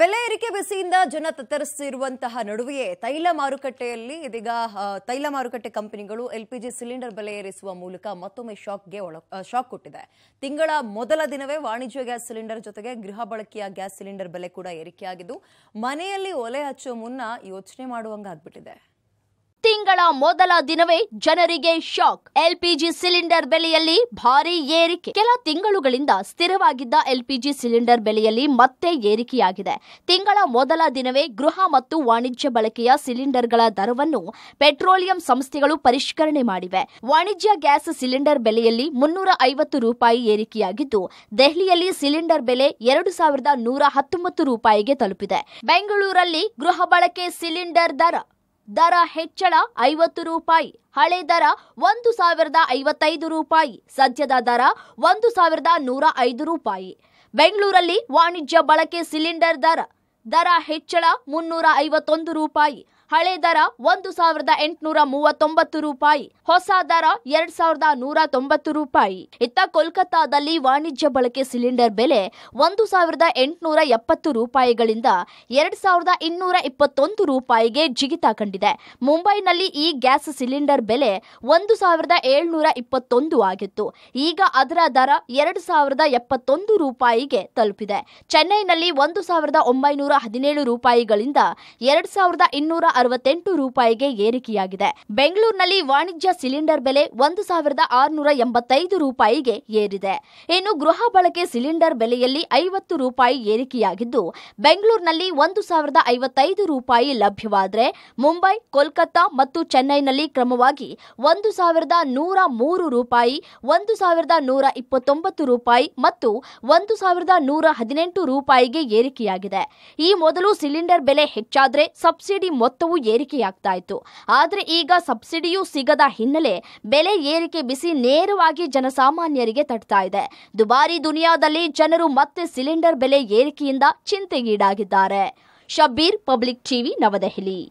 ಬೆಲೆ ಏರಿಕೆ ಬಿಸಿಯಿಂದ ಜನ ತತ್ತರಿಸಿರುವಂತಹ ನಡುವೆಯೇ ತೈಲ ಮಾರುಕಟ್ಟೆಯಲ್ಲಿ ಇದೀಗ ತೈಲ ಮಾರುಕಟ್ಟೆ ಕಂಪನಿಗಳು ಎಲ್ಪಿಜಿ ಸಿಲಿಂಡರ್ ಬೆಲೆ ಏರಿಸುವ ಮೂಲಕ ಮತ್ತೊಮ್ಮೆ ಶಾಕ್ಗೆ ಒಳ ಶಾಕ್ ಕೊಟ್ಟಿದೆ ತಿಂಗಳ ಮೊದಲ ದಿನವೇ ವಾಣಿಜ್ಯ ಗ್ಯಾಸ್ ಸಿಲಿಂಡರ್ ಜೊತೆಗೆ ಗೃಹ ಬಳಕೆಯ ಗ್ಯಾಸ್ ಸಿಲಿಂಡರ್ ಬೆಲೆ ಕೂಡ ಏರಿಕೆಯಾಗಿದ್ದು ಮನೆಯಲ್ಲಿ ಒಲೆ ಹಚ್ಚುವ ಮುನ್ನ ಯೋಚನೆ ಮಾಡುವಂಗಾಗ್ಬಿಟ್ಟಿದೆ ತಿಂಗಳ ಮೊದಲ ದಿನವೇ ಜನರಿಗೆ ಶಾಕ್ ಎಲ್ಪಿಜಿ ಸಿಲಿಂಡರ್ ಬೆಲೆಯಲ್ಲಿ ಭಾರಿ ಏರಿಕೆ ಕೆಲ ತಿಂಗಳುಗಳಿಂದ ಸ್ಥಿರವಾಗಿದ್ದ ಎಲ್ಪಿಜಿ ಸಿಲಿಂಡರ್ ಬೆಲೆಯಲ್ಲಿ ಮತ್ತೆ ಏರಿಕೆಯಾಗಿದೆ ತಿಂಗಳ ಮೊದಲ ದಿನವೇ ಗೃಹ ಮತ್ತು ವಾಣಿಜ್ಯ ಬಳಕೆಯ ಸಿಲಿಂಡರ್ಗಳ ದರವನ್ನು ಪೆಟ್ರೋಲಿಯಂ ಸಂಸ್ಥೆಗಳು ಪರಿಷ್ಕರಣೆ ಮಾಡಿವೆ ವಾಣಿಜ್ಯ ಗ್ಯಾಸ್ ಸಿಲಿಂಡರ್ ಬೆಲೆಯಲ್ಲಿ ಮುನ್ನೂರ ಐವತ್ತು ರೂಪಾಯಿ ಏರಿಕೆಯಾಗಿದ್ದು ದೆಹಲಿಯಲ್ಲಿ ಸಿಲಿಂಡರ್ ಬೆಲೆ ಎರಡು ಸಾವಿರದ ನೂರ ಹತ್ತೊಂಬತ್ತು ರೂಪಾಯಿಗೆ ತಲುಪಿದೆ ಬೆಂಗಳೂರಲ್ಲಿ ಗೃಹ ಬಳಕೆ ಸಿಲಿಂಡರ್ ದರ ದರ ಹೆಚ್ಚಳ ಐವತ್ತು ರೂಪಾಯಿ ಹಳೆ ದರ ಒಂದು ಸಾವಿರದ ಐವತ್ತೈದು ರೂಪಾಯಿ ಸದ್ಯದ ದರ ಒಂದು ಸಾವಿರದ ನೂರ ಐದು ರೂಪಾಯಿ ಬೆಂಗಳೂರಲ್ಲಿ ವಾಣಿಜ್ಯ ಬಳಕೆ ಸಿಲಿಂಡರ್ ದರ ದರ ಹೆಚ್ಚಳ ಮುನ್ನೂರ ಐವತ್ತೊಂದು ರೂಪಾಯಿ ಹಳೆ ದರ ಒಂದು ಸಾವಿರದ ಎಂಟುನೂರ ಮೂವತ್ತೊಂಬತ್ತು ರೂಪಾಯಿ ಹೊಸ ದರ ಎರಡ್ ಸಾವಿರದ ನೂರ ತೊಂಬತ್ತು ರೂಪಾಯಿ ಇತ್ತ ಕೋಲ್ಕತ್ತಾದಲ್ಲಿ ವಾಣಿಜ್ಯ ಬಳಕೆ ಸಿಲಿಂಡರ್ ಬೆಲೆ ಒಂದು ಸಾವಿರದ ಎಂಟುನೂರ ಎಪ್ಪತ್ತು ರೂಪಾಯಿಗಳಿಂದ ಎರಡ್ ಸಾವಿರದ ಇನ್ನೂರ ಇಪ್ಪತ್ತೊಂದು ರೂಪಾಯಿಗೆ ಜಿಗಿತ ಕಂಡಿದೆ ಮುಂಬೈನಲ್ಲಿ ಈ ಗ್ಯಾಸ್ ಸಿಲಿಂಡರ್ ಬೆಲೆ ಒಂದು ಸಾವಿರದ ಏಳ್ನೂರ ಇಪ್ಪತ್ತೊಂದು ಆಗಿತ್ತು ಈಗ ಅದರ ದರ ಎರಡು ಸಾವಿರದ ಎಪ್ಪತ್ತೊಂದು ರೂಪಾಯಿಗೆ ತಲುಪಿದೆ ಚೆನ್ನೈನಲ್ಲಿ ಒಂದು ಸಾವಿರದ ಒಂಬೈನೂರ ಹದಿನೇಳು ರೂಪಾಯಿಗಳಿಂದ ಎರಡ್ ಸಾವಿರದ ಇನ್ನೂರ ಅರವತ್ತೆಂಟು ರೂಪಾಯಿಗೆ ಏರಿಕೆಯಾಗಿದೆ ಬೆಂಗಳೂರಿನಲ್ಲಿ ವಾಣಿಜ್ಯ ಸಿಲಿಂಡರ್ ಬೆಲೆ ಒಂದು ಸಾವಿರದ ಆರುನೂರ ಎಂಬತ್ತೈದು ರೂಪಾಯಿಗೆ ಏರಿದೆ ಇನ್ನು ಗೃಹ ಬಳಕೆ ಸಿಲಿಂಡರ್ ಬೆಲೆಯಲ್ಲಿ ಐವತ್ತು ರೂಪಾಯಿ ಏರಿಕೆಯಾಗಿದ್ದು ಬೆಂಗಳೂರಿನಲ್ಲಿ ಒಂದು ಸಾವಿರದ ಐವತ್ತೈದು ರೂಪಾಯಿ ಲಭ್ಯವಾದರೆ ಮುಂಬೈ ಕೋಲ್ಕತ್ತಾ ಮತ್ತು ಚೆನ್ನೈನಲ್ಲಿ ಕ್ರಮವಾಗಿ ಒಂದು ಸಾವಿರದ ನೂರ ಮೂರು ರೂಪಾಯಿ ಒಂದು ಸಾವಿರದ ನೂರ ಇಪ್ಪತ್ತೊಂಬತ್ತು ರೂಪಾಯಿ ಮತ್ತು ಒಂದು ಸಾವಿರದ ನೂರ ಹದಿನೆಂಟು ರೂಪಾಯಿಗೆ ಏರಿಕೆಯಾಗಿದೆ ಈ ಮೊದಲು ಸಿಲಿಂಡರ್ ಬೆಲೆ ಹೆಚ್ಚಾದರೆ ಸಬ್ಸಿಡಿ ಮೊತ್ತವು ದರವೂ ಏರಿಕೆಯಾಗ್ತಾ ಇತ್ತು ಆದರೆ ಈಗ ಸಬ್ಸಿಡಿಯೂ ಸಿಗದ ಹಿನ್ನೆಲೆ ಬೆಲೆ ಏರಿಕೆ ಬಿಸಿ ನೇರವಾಗಿ ಜನಸಾಮಾನ್ಯರಿಗೆ ತಟ್ತಾ ಇದೆ ದುಬಾರಿ ದುನಿಯಾದಲ್ಲಿ ಜನರು ಮತ್ತೆ ಸಿಲಿಂಡರ್ ಬೆಲೆ ಏರಿಕೆಯಿಂದ ಚಿಂತೆಗೀಡಾಗಿದ್ದಾರೆ ಶಬೀರ್ ಪಬ್ಲಿಕ್ ಟಿವಿ ನವದೆಹಲಿ